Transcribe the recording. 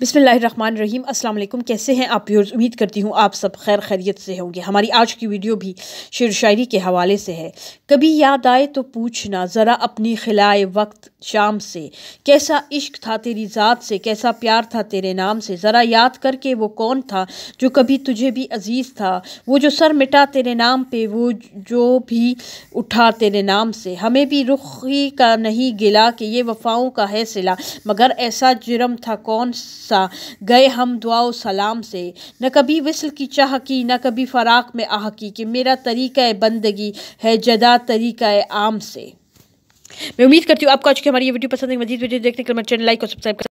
बिसमीम अल्लाम कैसे हैं आप व्यूर्स उम्मीद करती हूँ आप सब खैर खैरियत से होंगे हमारी आज की वीडियो भी शेर शायरी के हवाले से है कभी याद आए तो पूछना ज़रा अपनी खिलाए वक्त शाम से कैसा इश्क था तेरी ज़ात से कैसा प्यार था तेरे नाम से ज़रा याद करके वो कौन था जो कभी तुझे भी अजीज़ था वो जो सर मिटा तेरे नाम पर वो जो भी उठा तेरे नाम से हमें भी रुखी का नहीं गिला कि ये वफाओं का है सिला मगर ऐसा जुर्म था कौन सा गए हम दुआ सलाम से न कभी वसल की चाह की न कभी फराक में आह की कि मेरा तरीक़ा बंदगी है जदा तरीक़ा आम से मैं उम्मीद करती हूँ आपको आज की हमारी ये वीडियो पसंद है मजीद वीडियो देखने के लिए मेरे चैनल लाइक और सब्सक्राइब